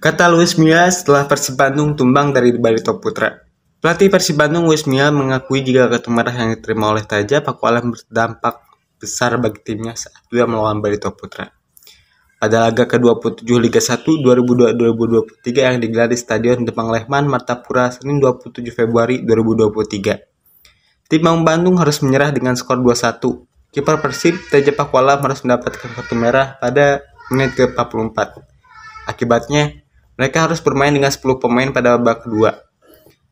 Kata Luis Mia setelah Persib Bandung tumbang dari Barito Putra. Pelatih Persib Bandung Luis Mia mengakui jika kartu merah yang diterima oleh Taja Paku berdampak besar bagi timnya saat dia melawan Barito Putra. Pada laga ke-27 Liga 1 2022-2023 yang digelar di Stadion Depang Lehman, Martapura, Senin 27 Februari 2023. Tim Bang Bandung harus menyerah dengan skor 2-1. Kiper Persib, Taja Pakualam harus mendapatkan kartu merah pada menit ke-44. Akibatnya, mereka harus bermain dengan 10 pemain pada babak kedua.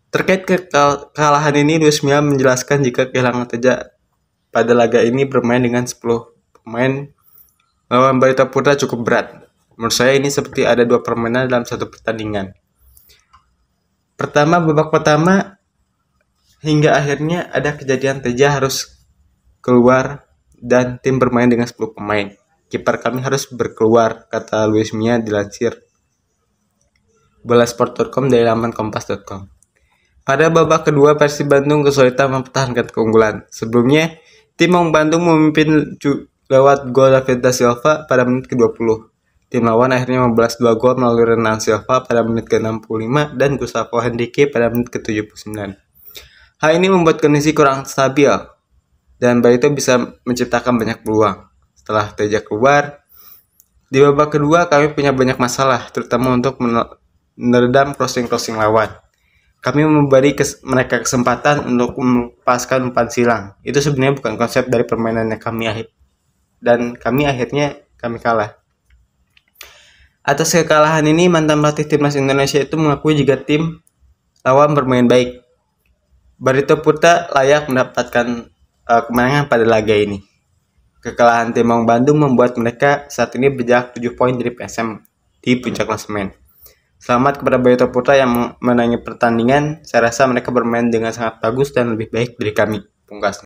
Terkait kekalahan ini, Luis Mia menjelaskan jika kehilangan Teja pada laga ini bermain dengan 10 pemain lawan Barita Putra cukup berat. Menurut saya ini seperti ada dua permainan dalam satu pertandingan. Pertama, babak pertama hingga akhirnya ada kejadian Teja harus keluar dan tim bermain dengan 10 pemain. Kiper kami harus berkeluar, kata Luis Mia dilansir bolasport.com dari laman kompas.com. Pada babak kedua Persib Bandung kesulitan mempertahankan keunggulan. Sebelumnya, tim Bandung memimpin lewat gol David da Silva pada menit ke-20. Tim lawan akhirnya membalas dua gol melalui Renan Silva pada menit ke-65 dan Gustavo Hendrique pada menit ke-79. Hal ini membuat kondisi kurang stabil dan Barito bisa menciptakan banyak peluang. Setelah Teja keluar, di babak kedua kami punya banyak masalah, terutama untuk meredam crossing-crossing lawan. Kami memberi kes mereka kesempatan untuk melepaskan umpan silang. Itu sebenarnya bukan konsep dari permainannya kami akhir. Dan kami akhirnya kami kalah. Atas kekalahan ini, mantan pelatih timnas Indonesia itu mengakui jika tim lawan bermain baik. Barito Putra layak mendapatkan uh, kemenangan pada laga ini. Kekalahan tim Bandung membuat mereka saat ini berjarak 7 poin dari PSM di puncak klasemen. Selamat kepada Bayu Putra yang menangi pertandingan. Saya rasa mereka bermain dengan sangat bagus dan lebih baik dari kami. Pungkasnya.